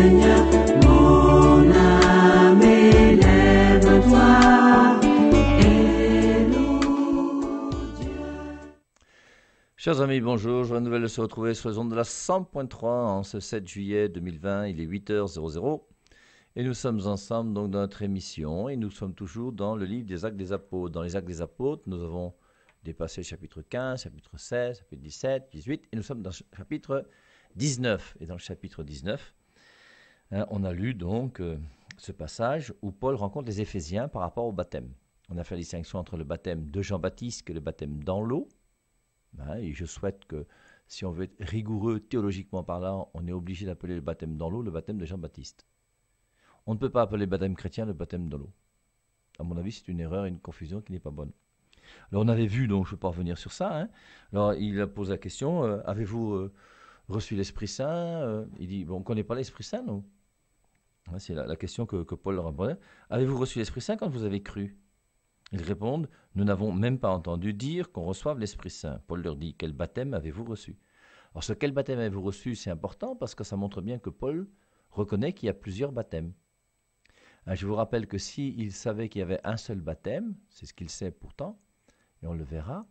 Seigneur, mon âme toi Chers amis, bonjour. vous nouvelle de se retrouver sur la zone de la 100.3 en ce 7 juillet 2020. Il est 8h00. Et nous sommes ensemble donc dans notre émission et nous sommes toujours dans le livre des Actes des Apôtres. Dans les Actes des Apôtres, nous avons dépassé le chapitre 15, chapitre 16, chapitre 17, 18 et nous sommes dans le chapitre 19. Et dans le chapitre 19, Hein, on a lu donc euh, ce passage où Paul rencontre les Éphésiens par rapport au baptême. On a fait la distinction entre le baptême de Jean-Baptiste et le baptême dans l'eau. Hein, et je souhaite que, si on veut être rigoureux théologiquement parlant, on est obligé d'appeler le baptême dans l'eau le baptême de Jean-Baptiste. On ne peut pas appeler le baptême chrétien le baptême dans l'eau. À mon avis, c'est une erreur et une confusion qui n'est pas bonne. Alors on avait vu, donc je ne vais pas revenir sur ça. Hein. Alors il pose la question, euh, avez-vous euh, reçu l'Esprit Saint Il dit, bon, on ne connaît pas l'Esprit Saint, non c'est la, question que, Paul leur répondait. Avez-vous reçu l'Esprit Saint quand vous avez cru Ils répondent Nous n'avons même pas entendu dire qu'on reçoive l'Esprit Saint. Paul leur dit Quel baptême avez-vous reçu Alors, ce quel baptême avez-vous reçu, c'est important parce que ça montre bien que Paul reconnaît qu'il y a plusieurs baptêmes. Hein, je vous rappelle que s'il savait qu'il y avait un seul baptême, c'est ce qu'il sait pourtant, et on le verra,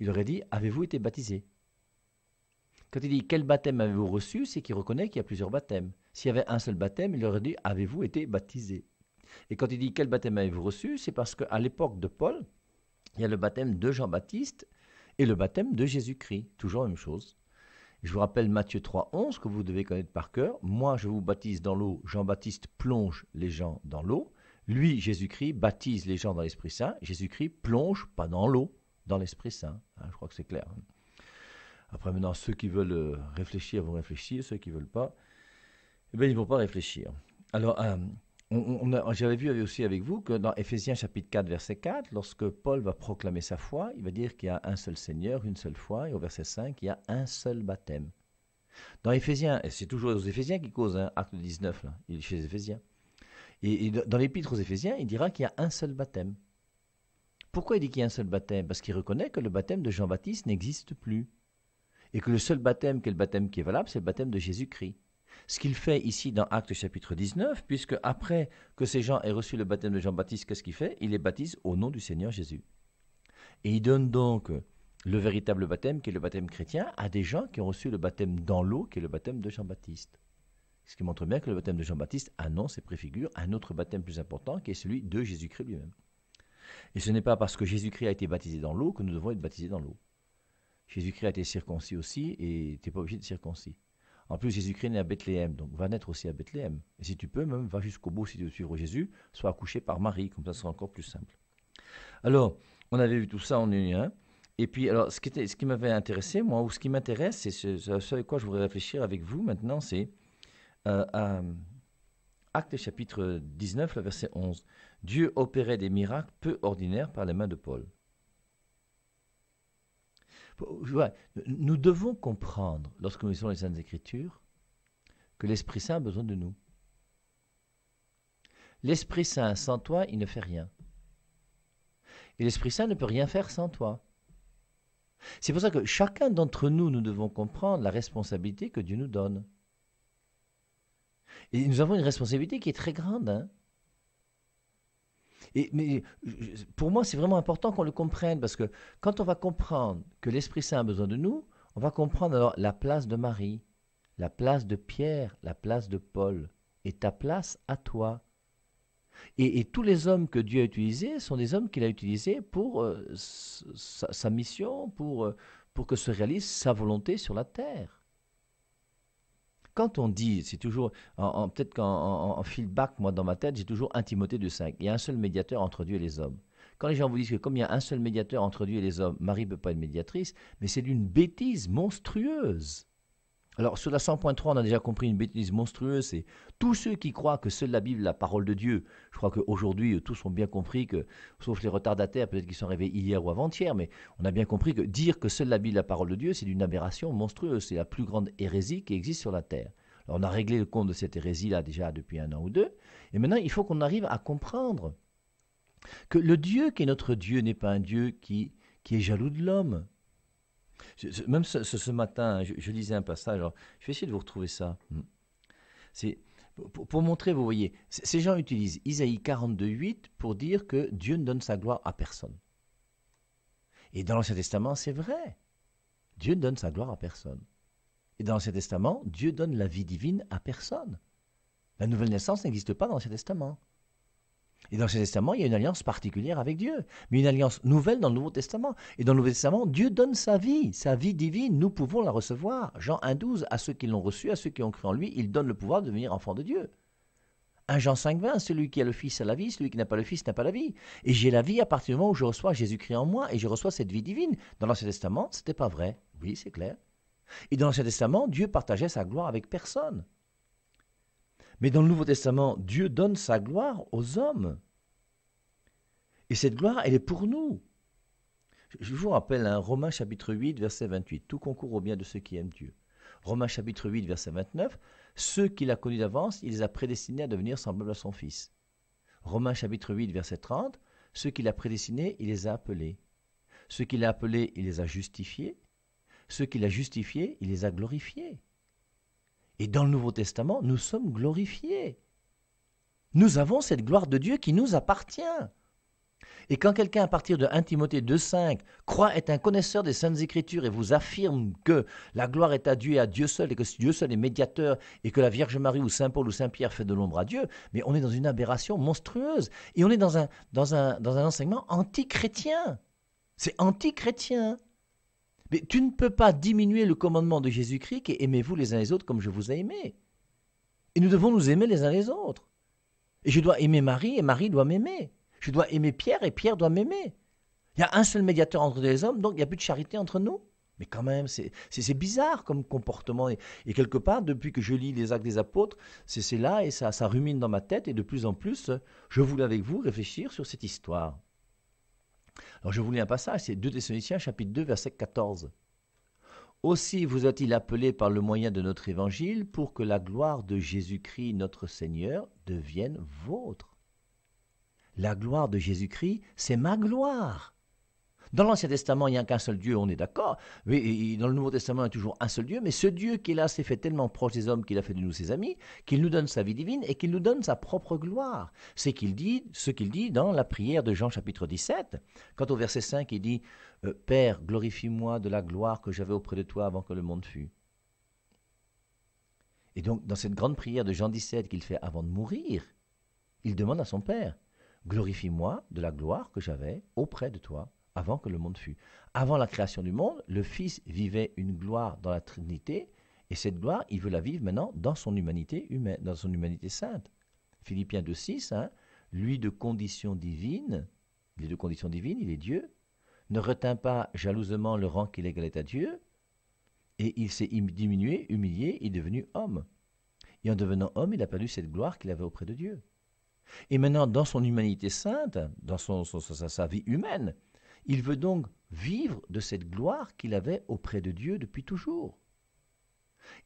il aurait dit Avez-vous été baptisé Quand il dit Quel baptême avez-vous reçu c'est qu'il reconnaît qu'il y a plusieurs baptêmes. S'il y avait un seul baptême, il aurait dit Avez-vous été baptisé Et quand il dit Quel baptême avez-vous reçu C'est parce qu'à l'époque de Paul, il y a le baptême de Jean-Baptiste et le baptême de Jésus-Christ. Toujours la même chose. Je vous rappelle Matthieu 3,11 que vous devez connaître par cœur. Moi, je vous baptise dans l'eau. Jean-Baptiste plonge les gens dans l'eau. Lui, Jésus-Christ, baptise les gens dans l'Esprit Saint. Jésus-Christ plonge, pas dans l'eau, dans l'Esprit Saint. Hein, je crois que c'est clair. Hein. Après, maintenant, ceux qui veulent euh, réfléchir vont réfléchir. Ceux qui ne veulent pas, eh bien, ils ne vont pas réfléchir. Alors, euh, j'avais vu aussi avec vous que dans Éphésiens chapitre 4, verset 4, lorsque Paul va proclamer sa foi, il va dire qu'il y a un seul Seigneur, une seule foi, et au verset 5, il y a un seul baptême. Dans Éphésiens, et c'est toujours aux Éphésiens qui cause, hein, acte 19, là, il est chez les Éphésiens. Et, dans l'épître aux Éphésiens, il dira qu'il y a un seul baptême. Pourquoi il dit qu'il y a un seul baptême Parce qu'il reconnaît que le baptême de Jean-Baptiste n'existe plus. Et que le seul baptême qui baptême qui est valable, c'est le baptême de Jésus-Christ ce qu'il fait ici dans Actes chapitre 19, puisque après que ces gens aient reçu le baptême de Jean-Baptiste, qu'est-ce qu'il fait Il les baptise au nom du Seigneur Jésus. Et il donne donc le véritable baptême, qui est le baptême chrétien, à des gens qui ont reçu le baptême dans l'eau, qui est le baptême de Jean-Baptiste. Ce qui montre bien que le baptême de Jean-Baptiste annonce et préfigure un autre baptême plus important, qui est celui de Jésus-Christ lui-même. Et ce n'est pas parce que Jésus-Christ a été baptisé dans l'eau que nous devons être baptisés dans l'eau. Jésus-Christ a été circoncis aussi, et tu n'es pas obligé de circoncis. En plus, Jésus-Christ à Bethléem, donc va naître aussi à Bethléem. Et si tu peux, même va jusqu'au bout si tu veux suivre Jésus, soit accouché par Marie, comme ça ce sera encore plus simple. Alors, on avait vu tout ça en union. Et puis, alors, ce qui, était, ce qui m'avait intéressé, moi, ou ce qui m'intéresse, c'est ce, à quoi je voudrais réfléchir avec vous maintenant, c'est euh, euh chapitre 19, verset 11. Dieu opérait des miracles peu ordinaires par les mains de Paul. Nous devons comprendre, lorsque nous lisons les Saintes Écritures, que l'Esprit Saint a besoin de nous. L'Esprit Saint, sans toi, il ne fait rien. Et l'Esprit Saint ne peut rien faire sans toi. C'est pour ça que chacun d'entre nous, nous devons comprendre la responsabilité que Dieu nous donne. Et nous avons une responsabilité qui est très grande. Hein mais pour moi, c'est vraiment important qu'on le comprenne, parce que quand on va comprendre que l'Esprit Saint a besoin de nous, on va comprendre alors la place de Marie, la place de Pierre, la place de Paul, et ta place à toi. Et, tous les hommes que Dieu a utilisés sont des hommes qu'il a utilisés pour euh, sa, mission, euh, pour que se réalise sa volonté sur la terre quand on dit, c'est toujours, peut-être qu'en en, feedback, moi dans ma tête, j'ai toujours un de 5. Il y a un seul médiateur entre Dieu et les hommes. Quand les gens vous disent que comme il y a un seul médiateur entre Dieu et les hommes, Marie ne peut pas être médiatrice, mais c'est d'une bêtise monstrueuse. Alors sur la 100.3, on a déjà compris une bêtise monstrueuse, c'est tous ceux qui croient que seule la Bible est la parole de Dieu. Je crois qu'aujourd'hui, euh, tous ont bien compris que, sauf les retardataires, peut-être qu'ils sont réveillés hier ou avant-hier, mais on a bien compris que dire que seule la Bible est la parole de Dieu, c'est une aberration monstrueuse, c'est la plus grande hérésie qui existe sur la Terre. Alors, on a réglé le compte de cette hérésie-là déjà depuis un an ou deux, et maintenant il faut qu'on arrive à comprendre que le Dieu qui est notre Dieu n'est pas un Dieu qui, qui est jaloux de l'homme, même ce, matin, hein, je, lisais un passage, je vais essayer de vous retrouver ça. Hmm. C'est pour, montrer, vous voyez, ces gens utilisent Isaïe 42.8 pour dire que Dieu ne donne sa gloire à personne. Et dans l'Ancien Testament, c'est vrai. Dieu ne donne sa gloire à personne. Et dans l'Ancien Testament, Dieu donne la vie divine à personne. La nouvelle naissance n'existe pas dans l'Ancien Testament. Et dans l'Ancien Testament, il y a une alliance particulière avec Dieu, mais une alliance nouvelle dans le Nouveau Testament. Et dans le Nouveau Testament, Dieu donne sa vie, sa vie divine, nous pouvons la recevoir. Jean 1.12, à ceux qui l'ont reçu, à ceux qui ont cru en lui, il donne le pouvoir de devenir enfant de Dieu. 1 Jean 5.20, celui qui a le Fils a la vie, celui qui n'a pas le Fils n'a pas la vie. Et j'ai la vie à partir du moment où je reçois Jésus-Christ en moi et je reçois cette vie divine. Dans l'Ancien Testament, ce n'était pas vrai. Oui, c'est clair. Et dans l'Ancien Testament, Dieu partageait sa gloire avec personne. Mais dans le Nouveau Testament, Dieu donne sa gloire aux hommes. Et cette gloire, elle est pour nous. Je vous rappelle un hein, Romains chapitre 8, verset 28. Tout concourt au bien de ceux qui aiment Dieu. Romains chapitre 8, verset 29. Ceux qu'il a connus d'avance, il les a prédestinés à devenir semblables à son Fils. Romains chapitre 8, verset 30. Ceux qu'il a prédestinés, il les a appelés. Ceux qu'il a appelés, il les a justifiés. Ceux qu'il a justifiés, il les a glorifiés. Et dans le Nouveau Testament, nous sommes glorifiés. Nous avons cette gloire de Dieu qui nous appartient. Et quand quelqu'un, à partir de 1 Timothée 2,5, croit être un connaisseur des Saintes Écritures et vous affirme que la gloire est à Dieu à Dieu seul, et que Dieu seul est médiateur, et que la Vierge Marie ou Saint Paul ou Saint Pierre fait de l'ombre à Dieu, mais on est dans une aberration monstrueuse. Et on est dans un, dans un, dans un enseignement anti-chrétien. C'est anti-chrétien. Mais tu ne peux pas diminuer le commandement de Jésus-Christ qui est aimez-vous les uns les autres comme je vous ai aimé. Et nous devons nous aimer les uns les autres. Et je dois aimer Marie et Marie doit m'aimer. Je dois aimer Pierre et Pierre doit m'aimer. Il y a un seul médiateur entre les hommes, donc il n'y a plus de charité entre nous. Mais quand même, c'est bizarre comme comportement. Et, quelque part, depuis que je lis les actes des apôtres, c'est là et ça, ça rumine dans ma tête. Et de plus en plus, je voulais avec vous réfléchir sur cette histoire. Alors je vous lis un passage, c'est 2 Thessaloniciens chapitre 2 verset 14. Aussi vous a-t-il appelé par le moyen de notre évangile pour que la gloire de Jésus-Christ notre Seigneur devienne vôtre. La gloire de Jésus-Christ, c'est ma gloire. Dans l'Ancien Testament, il n'y a qu'un seul Dieu, on est d'accord. Mais dans le Nouveau Testament, il y a toujours un seul Dieu. Mais ce Dieu qui là s'est fait tellement proche des hommes qu'il a fait de nous ses amis, qu'il nous donne sa vie divine et qu'il nous donne sa propre gloire. C'est qu'il dit ce qu'il dit dans la prière de Jean chapitre 17. Quant au verset 5, il dit euh, Père, glorifie-moi de la gloire que j'avais auprès de toi avant que le monde fût. Et donc, dans cette grande prière de Jean 17 qu'il fait avant de mourir, il demande à son Père Glorifie-moi de la gloire que j'avais auprès de toi avant que le monde fût. Avant la création du monde, le Fils vivait une gloire dans la Trinité, et cette gloire, il veut la vivre maintenant dans son humanité humaine, dans son humanité sainte. Philippiens 2.6, hein, lui de condition divine, il est de condition divine, il est Dieu, ne retint pas jalousement le rang qu'il égalait à Dieu, et il s'est hum, diminué, humilié, il est devenu homme. Et en devenant homme, il a perdu cette gloire qu'il avait auprès de Dieu. Et maintenant, dans son humanité sainte, dans sa vie humaine, il veut donc vivre de cette gloire qu'il avait auprès de Dieu depuis toujours.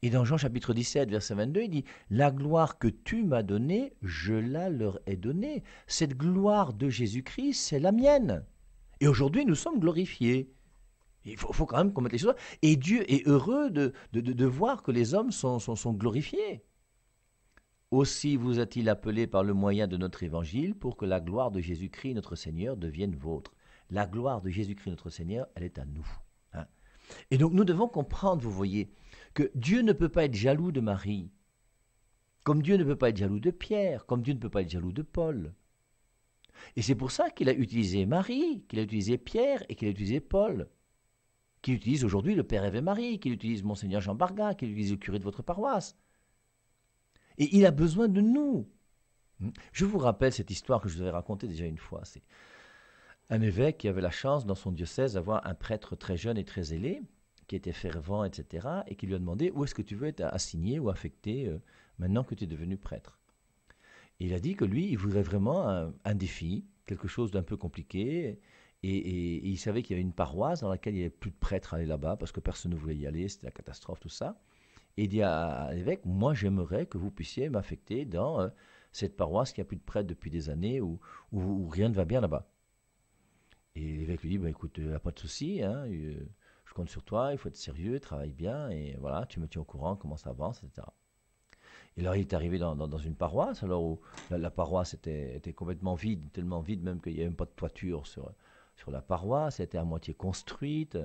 Et dans Jean chapitre 17, verset 22, il dit, La gloire que tu m'as donnée, je la leur ai donnée. Cette gloire de Jésus-Christ, c'est la mienne. Et aujourd'hui, nous sommes glorifiés. Il faut, quand même qu'on mette les choses. Et Dieu est heureux de, voir que les hommes sont, sont, sont glorifiés. Aussi vous a-t-il appelé par le moyen de notre évangile pour que la gloire de Jésus-Christ notre Seigneur devienne vôtre la gloire de Jésus-Christ notre Seigneur, elle est à nous. Hein. Et donc nous devons comprendre, vous voyez, que Dieu ne peut pas être jaloux de Marie, comme Dieu ne peut pas être jaloux de Pierre, comme Dieu ne peut pas être jaloux de Paul. Et c'est pour ça qu'il a utilisé Marie, qu'il a utilisé Pierre et qu'il a utilisé Paul, qu'il utilise aujourd'hui le Père et Marie, qu'il utilise Monseigneur Jean Barga, qu'il utilise le curé de votre paroisse. Et il a besoin de nous. Je vous rappelle cette histoire que je vous avais racontée déjà une fois. C'est un évêque qui avait la chance dans son diocèse d'avoir un prêtre très jeune et très ailé, qui était fervent, etc., et qui lui a demandé où est-ce que tu veux être assigné ou affecté euh, maintenant que tu es devenu prêtre. il a dit que lui, il voudrait vraiment un, défi, quelque chose d'un peu compliqué. Et, il savait qu'il y avait une paroisse dans laquelle il n'y avait plus de prêtres allés là-bas parce que personne ne voulait y aller, c'était la catastrophe, tout ça. Et il dit à, l'évêque, moi j'aimerais que vous puissiez m'affecter dans euh, cette paroisse qui a plus de prêtres depuis des années, où rien ne va bien là-bas. Et l'évêque lui dit, bah, écoute, euh, a pas de souci, hein, euh, je compte sur toi, il faut être sérieux, travaille bien, et voilà, tu me tiens au courant, comment ça avance, etc. Et alors il est arrivé dans, une paroisse, alors où la, paroisse était, complètement vide, tellement vide même qu'il n'y avait même pas de toiture sur, sur la paroisse, elle était à moitié construite,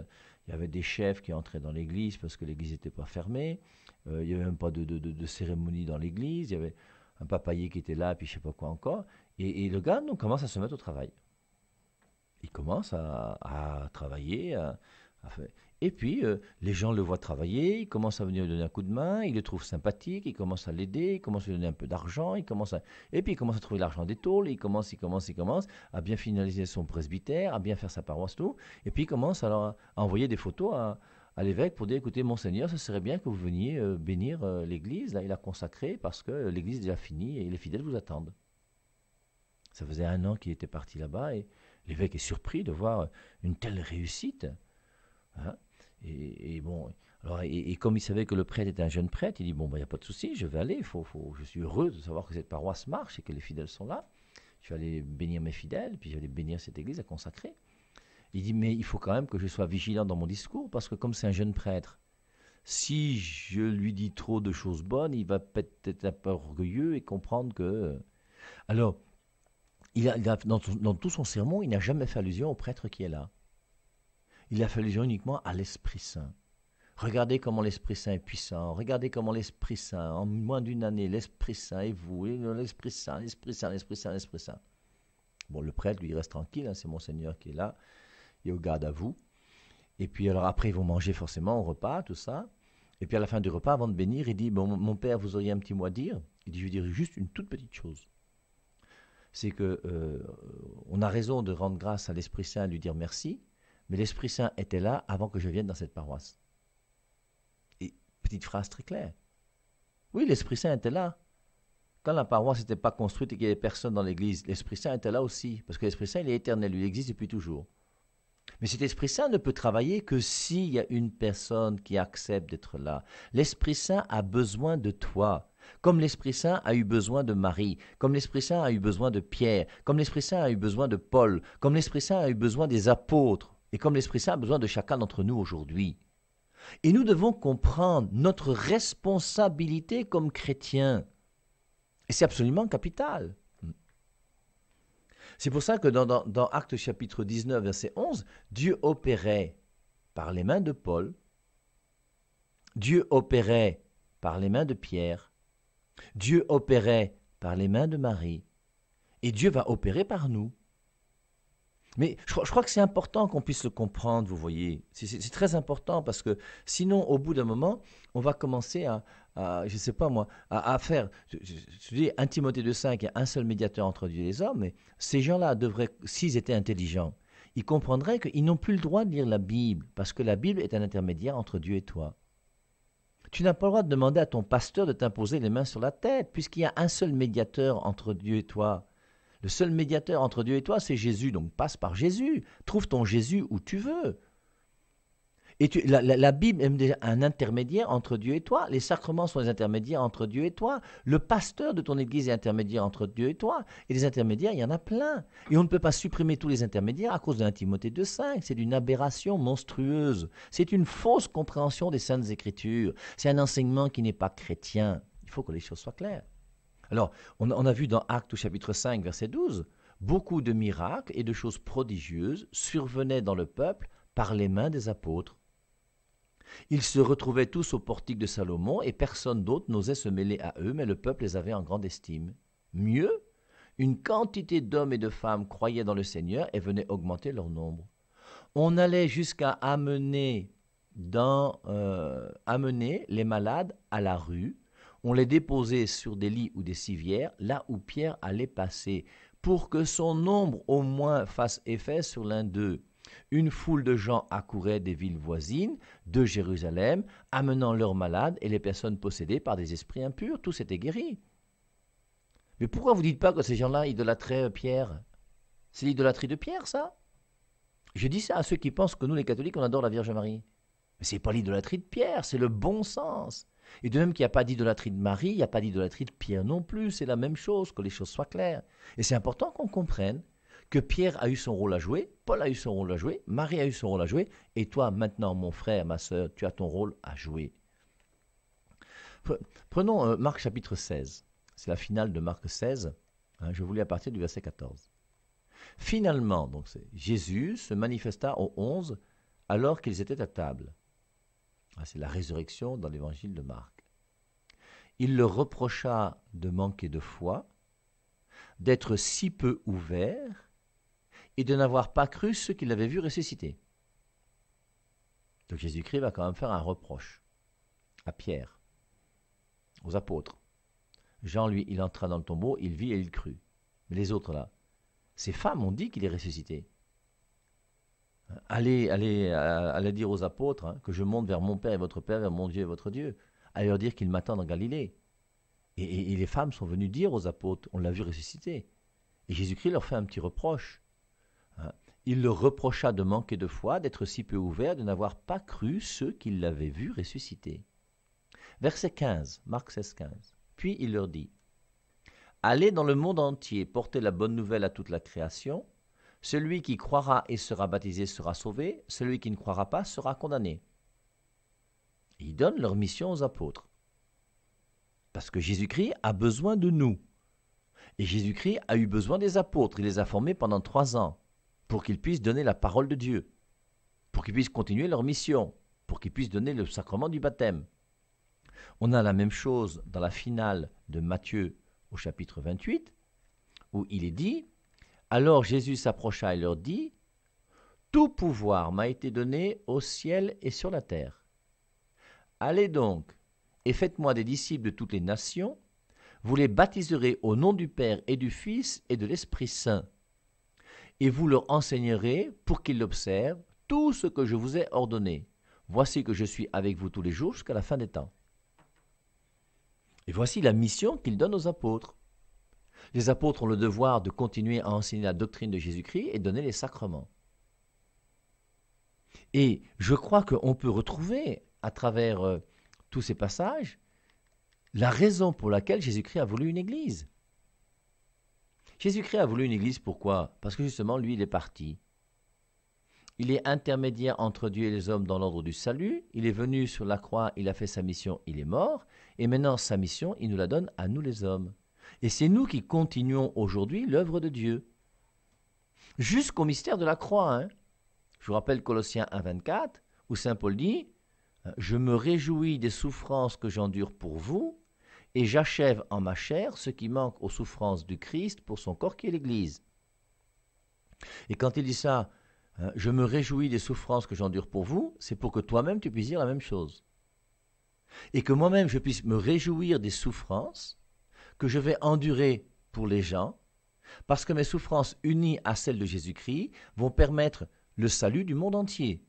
il y avait des chefs qui entraient dans l'église parce que l'église n'était pas fermée, euh, il n'y avait même pas de, cérémonie dans l'église, il y avait un papayer qui était là, puis je sais pas quoi encore, et, et le gars donc, commence à se mettre au travail il commence à, travailler. Et puis, euh, les gens le voient travailler, ils commencent à venir lui donner un coup de main, ils le trouvent sympathique, ils commencent à l'aider, ils commencent à lui donner un peu d'argent, Il commence, et puis il commence à trouver l'argent des tôles, Il commence, il commence, il commence à bien finaliser son presbytère, à bien faire sa paroisse, tout. Et puis, il commence alors à, envoyer des photos à, l'évêque pour dire écoutez, Monseigneur, ce serait bien que vous veniez euh, bénir euh, l'église, là, il a consacré parce que l'église est déjà finie et les fidèles vous attendent. Ça faisait un an qu'il était parti là-bas et L'évêque est surpris de voir une telle réussite. Hein. Et, bon, et, comme il savait que le prêtre était un jeune prêtre, il dit, bon, ben, il ben, n'y a pas de souci, je vais aller, faut, faut, je suis heureux de savoir que cette paroisse marche et que les fidèles sont là. Je vais aller bénir mes fidèles, puis je vais aller bénir cette église à consacrer. Il dit, mais il faut quand même que je sois vigilant dans mon discours, parce que comme c'est un jeune prêtre, si je lui dis trop de choses bonnes, il va peut-être être un peu orgueilleux et comprendre que... Alors, dans, tout, son sermon, il n'a jamais fait allusion au prêtre qui est là. Il a fait allusion uniquement à l'Esprit Saint. Regardez comment l'Esprit Saint est puissant. Regardez comment l'Esprit Saint, en moins d'une année, l'Esprit Saint est vous, l'Esprit Saint, l'Esprit Saint, l'Esprit Saint, l'Esprit Saint. Bon, le prêtre, lui, reste tranquille, hein, c'est Monseigneur qui est là, il garde à vous. Et puis, alors après, ils vont manger forcément au repas, tout ça. Et puis à la fin du repas, avant de bénir, il dit, bon, mon père, vous auriez un petit mot à dire Il dit, je dire juste une toute petite chose c'est que euh, on a raison de rendre grâce à l'Esprit Saint, de lui dire merci, mais l'Esprit Saint était là avant que je vienne dans cette paroisse. Et petite phrase très claire. Oui, l'Esprit Saint était là. Quand la paroisse n'était pas construite et qu'il n'y avait personne dans l'Église, l'Esprit Saint était là aussi, parce que l'Esprit Saint, il est éternel, il existe depuis toujours. Mais cet Esprit Saint ne peut travailler que s'il y a une personne qui accepte d'être là. L'Esprit Saint a besoin de toi comme l'Esprit Saint a eu besoin de Marie, comme l'Esprit Saint a eu besoin de Pierre, comme l'Esprit Saint a eu besoin de Paul, comme l'Esprit Saint a eu besoin des apôtres, et comme l'Esprit Saint a besoin de chacun d'entre nous aujourd'hui. Et nous devons comprendre notre responsabilité comme chrétiens. Et c'est absolument capital. C'est pour ça que dans, Actes chapitre 19, verset 11, Dieu opérait par les mains de Paul, Dieu opérait par les mains de Pierre, Dieu opérait par les mains de Marie et Dieu va opérer par nous. Mais je, crois que c'est important qu'on puisse le comprendre, vous voyez. C'est très important parce que sinon, au bout d'un moment, on va commencer à, je ne sais pas moi, à, faire. Je, dis, 1 Timothée 2,5, y un seul médiateur entre Dieu et les hommes, mais ces gens-là devraient, s'ils étaient intelligents, ils comprendraient qu'ils n'ont plus le droit de lire la Bible parce que la Bible est un intermédiaire entre Dieu et toi. Tu n'as pas le droit de demander à ton pasteur de t'imposer les mains sur la tête, puisqu'il y a un seul médiateur entre Dieu et toi. Le seul médiateur entre Dieu et toi, c'est Jésus, donc passe par Jésus. Trouve ton Jésus où tu veux. Et la, Bible est déjà un intermédiaire entre Dieu et toi. Les sacrements sont des intermédiaires entre Dieu et toi. Le pasteur de ton église est intermédiaire entre Dieu et toi. Et les intermédiaires, il y en a plein. Et on ne peut pas supprimer tous les intermédiaires à cause d'un de 2.5. C'est une aberration monstrueuse. C'est une fausse compréhension des Saintes Écritures. C'est un enseignement qui n'est pas chrétien. Il faut que les choses soient claires. Alors, on, a vu dans Actes chapitre 5, verset 12, beaucoup de miracles et de choses prodigieuses survenaient dans le peuple par les mains des apôtres. Ils se retrouvaient tous au portique de Salomon, et personne d'autre n'osait se mêler à eux, mais le peuple les avait en grande estime. Mieux, une quantité d'hommes et de femmes croyaient dans le Seigneur et venaient augmenter leur nombre. On allait jusqu'à amener, euh, amener les malades à la rue, on les déposait sur des lits ou des civières, là où Pierre allait passer, pour que son nombre au moins fasse effet sur l'un d'eux. Une foule de gens accouraient des villes voisines, de Jérusalem, amenant leurs malades et les personnes possédées par des esprits impurs. Tous étaient guéris. Mais pourquoi vous dites pas que ces gens-là idolâtraient euh, Pierre C'est l'idolâtrie de Pierre, ça Je dis ça à ceux qui pensent que nous, les catholiques, on adore la Vierge Marie. Mais c'est pas l'idolâtrie de Pierre, c'est le bon sens. Et de même qu'il n'y a pas d'idolâtrie de Marie, il n'y a pas d'idolâtrie de Pierre non plus. C'est la même chose, que les choses soient claires. Et c'est important qu'on comprenne que Pierre a eu son rôle à jouer, Paul a eu son rôle à jouer, Marie a eu son rôle à jouer, et toi maintenant, mon frère, ma soeur, tu as ton rôle à jouer. Prenons euh, Marc chapitre 16. C'est la finale de Marc 16. Hein, je voulais à partir du verset 14. Finalement, donc Jésus se manifesta aux 11, alors qu'ils étaient à table. Ah, c'est la résurrection dans l'évangile de Marc. Il leur reprocha de manquer de foi, d'être si peu ouvert, et de n'avoir pas cru ceux qui l'avaient vu ressusciter. Donc Jésus-Christ va quand même faire un reproche à Pierre, aux apôtres. Jean, lui, il entra dans le tombeau, il vit et il crut. Mais les autres, là, ces femmes ont dit qu'il est ressuscité. Allez, allez, euh, allez dire aux apôtres hein, que je monte vers mon Père et votre Père, vers mon Dieu et votre Dieu. Allez leur dire qu'il m'attend en Galilée. Et, et, les femmes sont venues dire aux apôtres, on l'a vu ressusciter. Et Jésus-Christ leur fait un petit reproche. Il leur reprocha de manquer de foi, d'être si peu ouvert, de n'avoir pas cru ceux qu'il l'avaient vu ressusciter. Verset 15, Marc 16, 15. Puis il leur dit Allez dans le monde entier, portez la bonne nouvelle à toute la création. Celui qui croira et sera baptisé sera sauvé, celui qui ne croira pas sera condamné. Ils donnent leur mission aux apôtres. Parce que Jésus-Christ a besoin de nous. Et Jésus-Christ a eu besoin des apôtres. Il les a formés pendant trois ans pour qu'ils puissent donner la parole de Dieu, pour qu'ils puissent continuer leur mission, pour qu'ils puissent donner le sacrement du baptême. On a la même chose dans la finale de Matthieu au chapitre 28, où il est dit, Alors Jésus s'approcha et leur dit, Tout pouvoir m'a été donné au ciel et sur la terre. Allez donc et faites-moi des disciples de toutes les nations, vous les baptiserez au nom du Père et du Fils et de l'Esprit Saint et vous leur enseignerez, pour qu'ils l'observent, tout ce que je vous ai ordonné. Voici que je suis avec vous tous les jours jusqu'à la fin des temps. Et voici la mission qu'il donne aux apôtres. Les apôtres ont le devoir de continuer à enseigner la doctrine de Jésus-Christ et donner les sacrements. Et je crois qu'on peut retrouver à travers euh, tous ces passages la raison pour laquelle Jésus-Christ a voulu une église. Jésus-Christ a voulu une église, pourquoi Parce que justement, lui, il est parti. Il est intermédiaire entre Dieu et les hommes dans l'ordre du salut. Il est venu sur la croix, il a fait sa mission, il est mort. Et maintenant, sa mission, il nous la donne à nous les hommes. Et c'est nous qui continuons aujourd'hui l'œuvre de Dieu. Jusqu'au mystère de la croix. Hein. Je vous rappelle Colossiens 24, où Saint Paul dit, euh, Je me réjouis des souffrances que j'endure pour vous, et j'achève en ma chair ce qui manque aux souffrances du Christ pour son corps qui est l'Église. Et quand il dit ça, hein, je me réjouis des souffrances que j'endure pour vous, c'est pour que toi-même tu puisses dire la même chose. Et que moi-même je puisse me réjouir des souffrances que je vais endurer pour les gens, parce que mes souffrances unies à celles de Jésus-Christ vont permettre le salut du monde entier.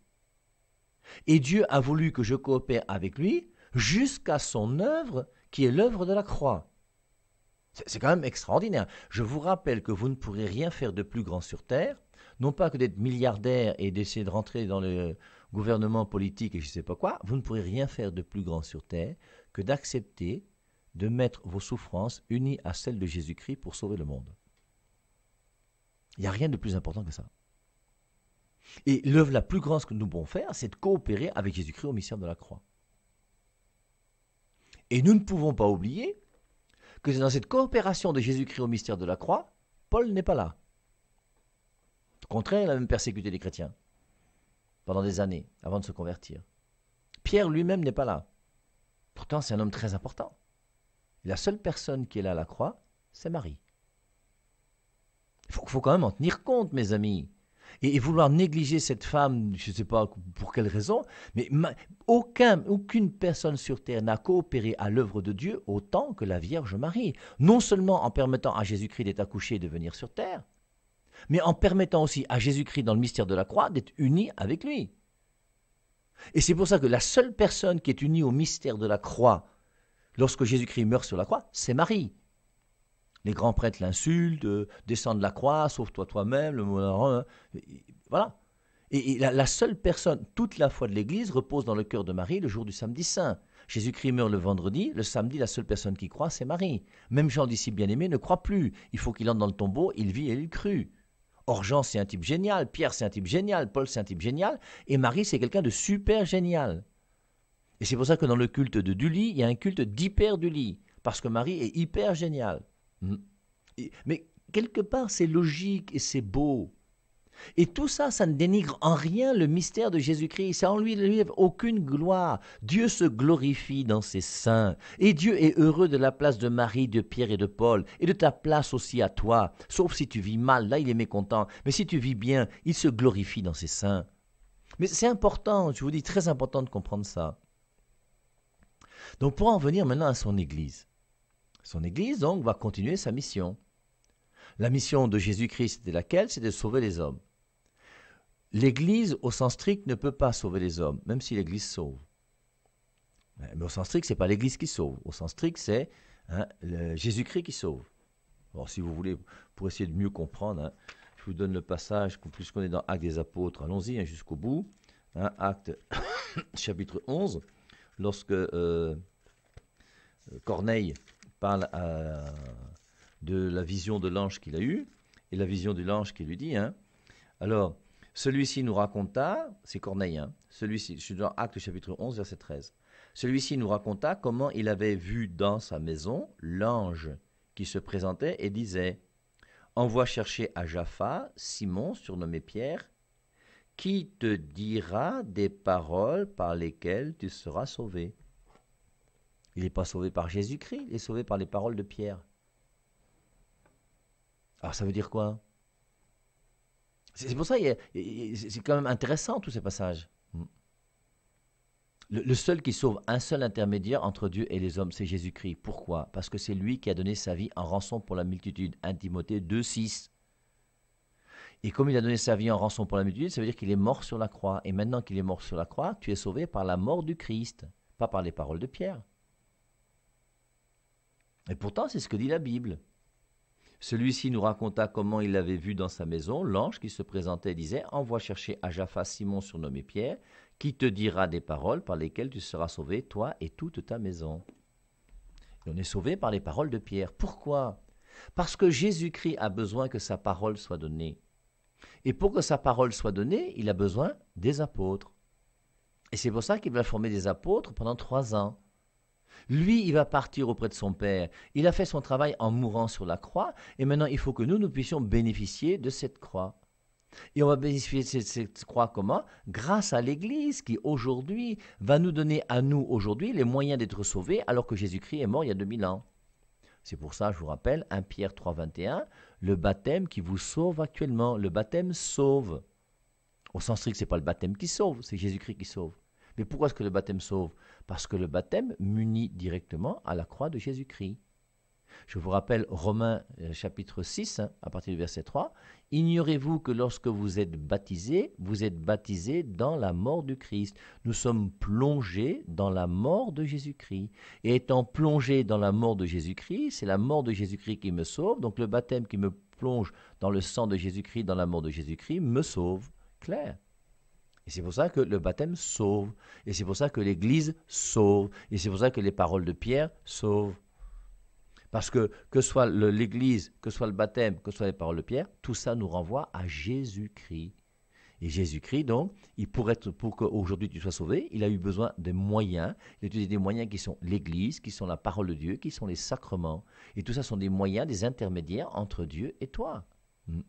Et Dieu a voulu que je coopère avec lui jusqu'à son œuvre qui est l'œuvre de la croix. C'est quand même extraordinaire. Je vous rappelle que vous ne pourrez rien faire de plus grand sur Terre, non pas que d'être milliardaire et d'essayer de rentrer dans le gouvernement politique et je ne sais pas quoi, vous ne pourrez rien faire de plus grand sur Terre que d'accepter de mettre vos souffrances unies à celles de Jésus-Christ pour sauver le monde. Il n'y a rien de plus important que ça. Et l'œuvre la plus grande que nous pouvons faire, c'est de coopérer avec Jésus-Christ au mystère de la croix. Et nous ne pouvons pas oublier que c'est dans cette coopération de Jésus-Christ au mystère de la croix, Paul n'est pas là. Au contraire, il a même persécuté les chrétiens pendant des années avant de se convertir. Pierre lui-même n'est pas là. Pourtant, c'est un homme très important. La seule personne qui est là à la croix, c'est Marie. Il faut, faut, quand même en tenir compte, mes amis. Et, vouloir négliger cette femme, je ne sais pas pour quelle raison, mais aucun, aucune personne sur terre n'a coopéré à l'œuvre de Dieu autant que la Vierge Marie. Non seulement en permettant à Jésus-Christ d'être accouché et de venir sur terre, mais en permettant aussi à Jésus-Christ dans le mystère de la croix d'être uni avec lui. Et c'est pour ça que la seule personne qui est unie au mystère de la croix, lorsque Jésus-Christ meurt sur la croix, c'est Marie les grands prêtres l'insultent, euh, descendent descends de la croix, sauve-toi toi-même, le mot hein. voilà. Et, la, la, seule personne, toute la foi de l'Église repose dans le cœur de Marie le jour du samedi saint. Jésus-Christ meurt le vendredi, le samedi, la seule personne qui croit, c'est Marie. Même Jean d'ici bien-aimé ne croit plus. Il faut qu'il entre dans le tombeau, il vit et il crut. Or, Jean, c'est un type génial, Pierre, c'est un type génial, Paul, c'est un type génial, et Marie, c'est quelqu'un de super génial. Et c'est pour ça que dans le culte de Dully, il y a un culte d'hyper Dully, parce que Marie est hyper géniale. Mm. Mais quelque part, c'est logique et c'est beau. Et tout ça, ça ne dénigre en rien le mystère de Jésus-Christ. Ça en lui lève aucune gloire. Dieu se glorifie dans ses saints. Et Dieu est heureux de la place de Marie, de Pierre et de Paul, et de ta place aussi à toi. Sauf si tu vis mal, là il est mécontent. Mais si tu vis bien, il se glorifie dans ses saints. Mais c'est important, je vous dis, très important de comprendre ça. Donc pour en venir maintenant à son Église. Son Église, donc, va continuer sa mission. La mission de Jésus-Christ, c'était laquelle C'est de sauver les hommes. L'Église, au sens strict, ne peut pas sauver les hommes, même si l'Église sauve. Mais au sens strict, ce n'est pas l'Église qui sauve. Au sens strict, c'est hein, Jésus-Christ qui sauve. Alors, si vous voulez, pour essayer de mieux comprendre, hein, je vous donne le passage, puisqu'on est dans Actes des Apôtres, allons-y hein, jusqu'au bout. Actes chapitre 11, lorsque euh, Corneille parle euh, de la vision de l'ange qu'il a eue, et la vision de l'ange qui lui dit, hein, alors, celui-ci nous raconta, c'est Corneille, hein, celui-ci, je suis dans Acte chapitre 11, verset 13, celui-ci nous raconta comment il avait vu dans sa maison l'ange qui se présentait et disait, envoie chercher à Jaffa Simon, surnommé Pierre, qui te dira des paroles par lesquelles tu seras sauvé. Il n'est pas sauvé par Jésus-Christ, il est sauvé par les paroles de Pierre. Alors ah, ça veut dire quoi C'est pour ça c'est quand même intéressant tous ces passages. Hmm. Le, seul qui sauve, un seul intermédiaire entre Dieu et les hommes, c'est Jésus-Christ. Pourquoi Parce que c'est lui qui a donné sa vie en rançon pour la multitude. 1 Timothée 2, 6. Et comme il a donné sa vie en rançon pour la multitude, ça veut dire qu'il est mort sur la croix. Et maintenant qu'il est mort sur la croix, tu es sauvé par la mort du Christ, pas par les paroles de Pierre. Et pourtant, c'est ce que dit la Bible. Celui-ci nous raconta comment il l'avait vu dans sa maison l'ange qui se présentait disait Envoie chercher à Jaffa Simon, surnommé Pierre, qui te dira des paroles par lesquelles tu seras sauvé, toi et toute ta maison. on est sauvé par les paroles de Pierre. Pourquoi Parce que Jésus-Christ a besoin que sa parole soit donnée. Et pour que sa parole soit donnée, il a besoin des apôtres. Et c'est pour ça qu'il va former des apôtres pendant trois ans. Lui, il va partir auprès de son Père. Il a fait son travail en mourant sur la croix, et maintenant il faut que nous, nous puissions bénéficier de cette croix. Et on va bénéficier de cette, croix comment Grâce à l'Église qui aujourd'hui va nous donner à nous aujourd'hui les moyens d'être sauvés alors que Jésus-Christ est mort il y a 2000 ans. C'est pour ça, je vous rappelle, 1 Pierre 3, 21, le baptême qui vous sauve actuellement. Le baptême sauve. Au sens strict, ce n'est pas le baptême qui sauve, c'est Jésus-Christ qui sauve. Mais pourquoi est-ce que le baptême sauve parce que le baptême munit directement à la croix de Jésus-Christ. Je vous rappelle Romains euh, chapitre 6, hein, à partir du verset 3, Ignorez-vous que lorsque vous êtes baptisés, vous êtes baptisés dans la mort du Christ. Nous sommes plongés dans la mort de Jésus-Christ. Et étant plongés dans la mort de Jésus-Christ, c'est la mort de Jésus-Christ qui me sauve, donc le baptême qui me plonge dans le sang de Jésus-Christ, dans la mort de Jésus-Christ, me sauve. Claire et c'est pour ça que le baptême sauve. Et c'est pour ça que l'Église sauve. Et c'est pour ça que les paroles de Pierre sauvent. Parce que que soit l'Église, que soit le baptême, que soit les paroles de Pierre, tout ça nous renvoie à Jésus-Christ. Et Jésus-Christ, donc, il pour être, pour qu'aujourd'hui tu sois sauvé, il a eu besoin des moyens. Il a utilisé des moyens qui sont l'Église, qui sont la parole de Dieu, qui sont les sacrements. Et tout ça sont des moyens, des intermédiaires entre Dieu et toi. Hmm.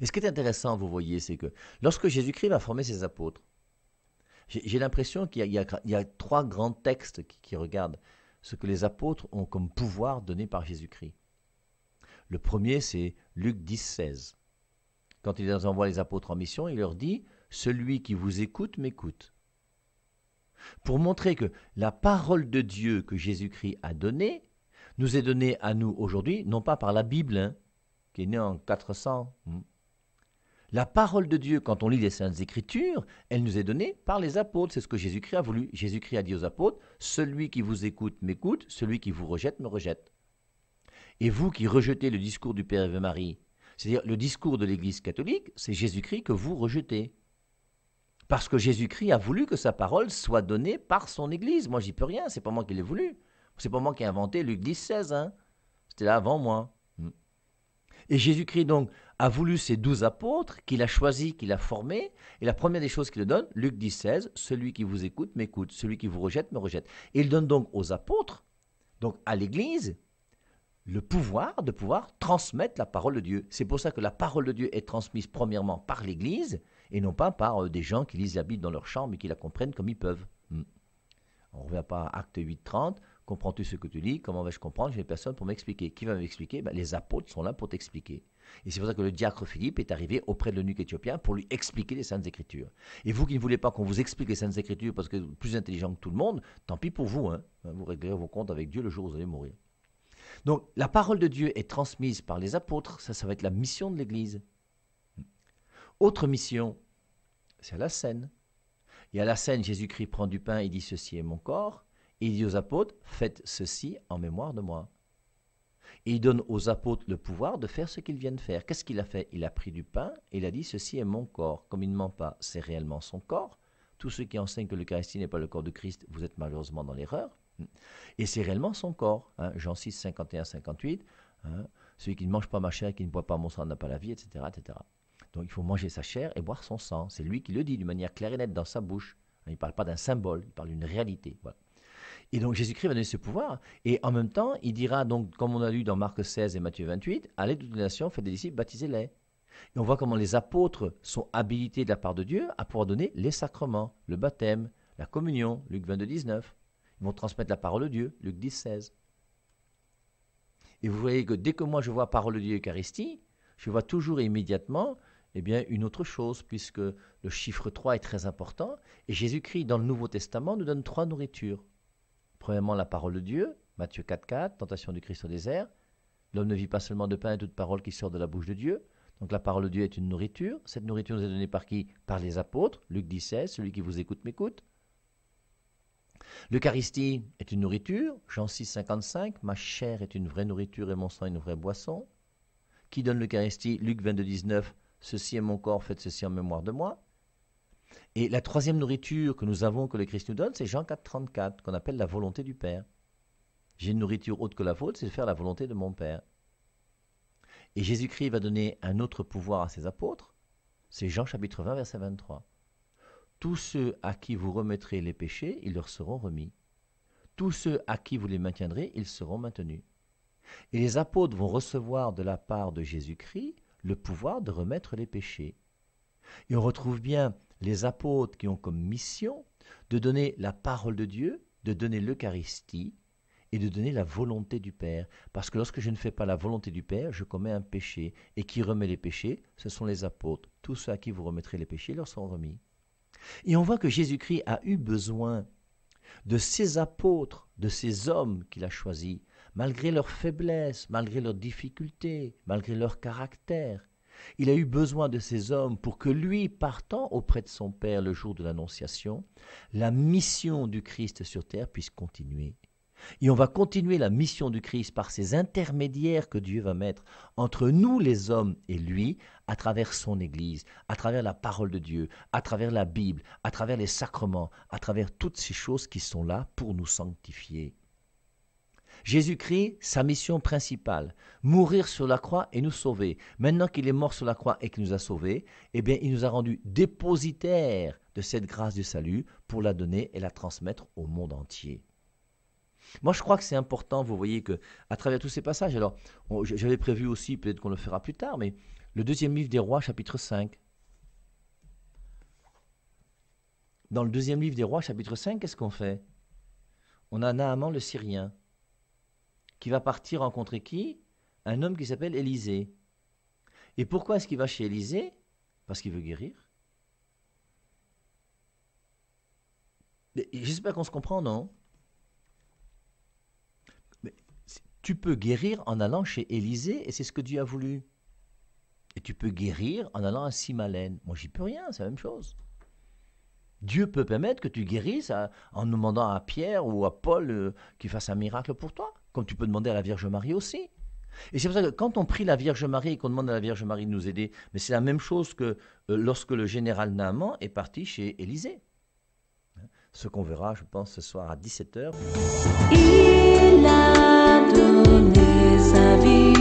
Et ce qui est intéressant, vous voyez, c'est que lorsque Jésus-Christ va former ses apôtres, j'ai l'impression qu'il y, a trois grands textes qui, regardent ce que les apôtres ont comme pouvoir donné par Jésus-Christ. Le premier, c'est Luc 10, 16. Quand il envoie les apôtres en mission, il leur dit Celui qui vous écoute m'écoute. Pour montrer que la parole de Dieu que Jésus-Christ a donnée nous est donnée à nous aujourd'hui, non pas par la Bible, hein, qui est né en 400. Hmm. La parole de Dieu, quand on lit les Saintes Écritures, elle nous est donnée par les apôtres. C'est ce que Jésus-Christ a voulu. Jésus-Christ a dit aux apôtres, Celui qui vous écoute m'écoute, celui qui vous rejette me rejette. Et vous qui rejetez le discours du Père et Marie, c'est-à-dire le discours de l'Église catholique, c'est Jésus-Christ que vous rejetez. Parce que Jésus-Christ a voulu que sa parole soit donnée par son Église. Moi, j'y peux rien, c'est pas moi qui l'ai voulu. C'est pas moi qui ai inventé Luc 16. Hein. C'était là avant moi. Et Jésus-Christ, donc, a voulu ses douze apôtres, qu'il a choisis, qu'il a formés. Et la première des choses qu'il donne, Luc 10, 16, celui qui vous écoute m'écoute, celui qui vous rejette me rejette. Et il donne donc aux apôtres, donc à l'Église, le pouvoir de pouvoir transmettre la parole de Dieu. C'est pour ça que la parole de Dieu est transmise premièrement par l'Église et non pas par euh, des gens qui lisent la dans leur chambre et qui la comprennent comme ils peuvent. Hmm. On revient pas Acte 8, Comprends-tu ce que tu dis Comment vais-je comprendre J'ai personne pour m'expliquer. Qui va m'expliquer ben, Les apôtres sont là pour t'expliquer. Et c'est pour ça que le diacre Philippe est arrivé auprès de l'eunuque éthiopien pour lui expliquer les Saintes Écritures. Et vous qui ne voulez pas qu'on vous explique les Saintes Écritures parce que vous êtes plus intelligent que tout le monde, tant pis pour vous. Hein. hein vous réglez vos comptes avec Dieu le jour où vous allez mourir. Donc la parole de Dieu est transmise par les apôtres. Ça, ça va être la mission de l'Église. Autre mission, c'est à la scène. Et à la scène, Jésus-Christ prend du pain et dit Ceci est mon corps. Il dit aux apôtres, faites ceci en mémoire de moi. il donne aux apôtres le pouvoir de faire ce qu'ils viennent faire. Qu'est-ce qu'il a fait Il a pris du pain et il a dit, ceci est mon corps. Comme il ne ment pas, c'est réellement son corps. Tous ceux qui enseignent que l'Eucharistie n'est pas le corps de Christ, vous êtes malheureusement dans l'erreur. Et c'est réellement son corps. Hein. Jean 6, 51, 58. Celui qui ne mange pas ma chair, et qui ne boit pas mon sang n'a pas la vie, etc., etc. Donc il faut manger sa chair et boire son sang. C'est lui qui le dit d'une manière claire et nette dans sa bouche. Hein, il ne parle pas d'un symbole, il parle d'une réalité. Et donc Jésus-Christ va donner ce pouvoir. Et en même temps, il dira, donc, comme on a lu dans Marc 16 et Matthieu 28, allez toutes les nations, faites des disciples, baptisez-les. Et on voit comment les apôtres sont habilités de la part de Dieu à pouvoir donner les sacrements, le baptême, la communion, Luc 22, 19. Ils vont transmettre la parole de Dieu, Luc 10, 16. Et vous voyez que dès que moi je vois parole de Dieu Eucharistie, je vois toujours immédiatement eh bien, une autre chose, puisque le chiffre 3 est très important. Et Jésus-Christ, dans le Nouveau Testament, nous donne trois nourritures. Premièrement, la parole de Dieu, Matthieu 4.4, tentation du Christ au désert. L'homme ne vit pas seulement de pain et toute parole qui sort de la bouche de Dieu. Donc la parole de Dieu est une nourriture. Cette nourriture nous est donnée par qui Par les apôtres. Luc 16, celui qui vous écoute m'écoute. L'Eucharistie est une nourriture. Jean 6, ma chair est une vraie nourriture et mon sang une vraie boisson. Qui donne l'Eucharistie Luc 22, ceci est mon corps, faites ceci en mémoire de moi. Et la troisième nourriture que nous avons, que le Christ nous donne, c'est Jean 4, 34, qu'on appelle la volonté du Père. J'ai une nourriture autre que la vôtre, c'est de faire la volonté de mon Père. Et Jésus-Christ va donner un autre pouvoir à ses apôtres, c'est Jean chapitre 20, verset 23. Tous ceux à qui vous remettrez les péchés, ils leur seront remis. Tous ceux à qui vous les maintiendrez, ils seront maintenus. Et les apôtres vont recevoir de la part de Jésus-Christ le pouvoir de remettre les péchés. Et on retrouve bien les apôtres qui ont comme mission de donner la parole de Dieu, de donner l'Eucharistie et de donner la volonté du Père. Parce que lorsque je ne fais pas la volonté du Père, je commets un péché. Et qui remet les péchés Ce sont les apôtres. Tous ceux à qui vous remettrez les péchés leur sont remis. Et on voit que Jésus-Christ a eu besoin de ces apôtres, de ces hommes qu'il a choisis, malgré leur faiblesse, malgré leurs difficultés, malgré leur caractère. Il a eu besoin de ces hommes pour que lui, partant auprès de son Père le jour de l'Annonciation, la mission du Christ sur terre puisse continuer. Et on va continuer la mission du Christ par ces intermédiaires que Dieu va mettre entre nous les hommes et lui, à travers son Église, à travers la parole de Dieu, à travers la Bible, à travers les sacrements, à travers toutes ces choses qui sont là pour nous sanctifier. Jésus-Christ, sa mission principale, mourir sur la croix et nous sauver. Maintenant qu'il est mort sur la croix et qu'il nous a sauvés, eh bien, il nous a rendus dépositaires de cette grâce du salut pour la donner et la transmettre au monde entier. Moi, je crois que c'est important, vous voyez, que à travers tous ces passages, alors, j'avais prévu aussi, peut-être qu'on le fera plus tard, mais le deuxième livre des rois, chapitre 5. Dans le deuxième livre des rois, chapitre 5, qu'est-ce qu'on fait On a Naaman le Syrien qui va partir rencontrer qui Un homme qui s'appelle Élisée. Et pourquoi est-ce qu'il va chez Élisée Parce qu'il veut guérir. J'espère qu'on se comprend, non Mais Tu peux guérir en allant chez Élisée, et c'est ce que Dieu a voulu. Et tu peux guérir en allant à Simalène. Moi, j'y peux rien, c'est la même chose. Dieu peut permettre que tu guérisses hein, en demandant à Pierre ou à Paul euh, qu'il fasse un miracle pour toi comme tu peux demander à la Vierge Marie aussi. Et c'est pour ça que quand on prie la Vierge Marie et qu'on demande à la Vierge Marie de nous aider, mais c'est la même chose que euh, lorsque le général Naaman est parti chez Élysée. Ce qu'on verra, je pense, ce soir à 17h. Il a donné vie.